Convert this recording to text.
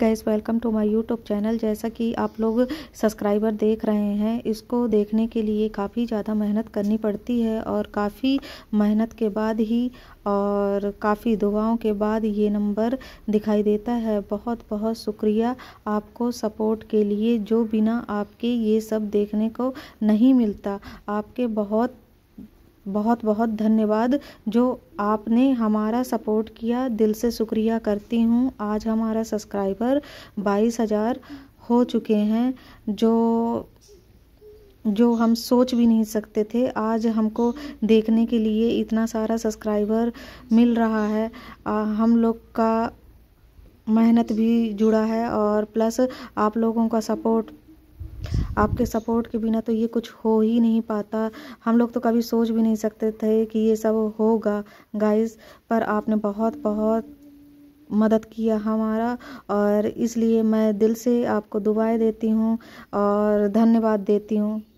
guys welcome to my YouTube channel जैसा कि आप लोग सब्सक्राइबर देख रहे हैं इसको देखने के लिए काफ़ी ज़्यादा मेहनत करनी पड़ती है और काफ़ी मेहनत के बाद ही और काफ़ी दुआओं के बाद ये नंबर दिखाई देता है बहुत बहुत शुक्रिया आपको सपोर्ट के लिए जो बिना आपके ये सब देखने को नहीं मिलता आपके बहुत बहुत बहुत धन्यवाद जो आपने हमारा सपोर्ट किया दिल से शुक्रिया करती हूँ आज हमारा सब्सक्राइबर बाईस हज़ार हो चुके हैं जो जो हम सोच भी नहीं सकते थे आज हमको देखने के लिए इतना सारा सब्सक्राइबर मिल रहा है आ, हम लोग का मेहनत भी जुड़ा है और प्लस आप लोगों का सपोर्ट आपके सपोर्ट के बिना तो ये कुछ हो ही नहीं पाता हम लोग तो कभी सोच भी नहीं सकते थे कि ये सब होगा गाइस पर आपने बहुत बहुत मदद किया हमारा और इसलिए मैं दिल से आपको दुआएं देती हूँ और धन्यवाद देती हूँ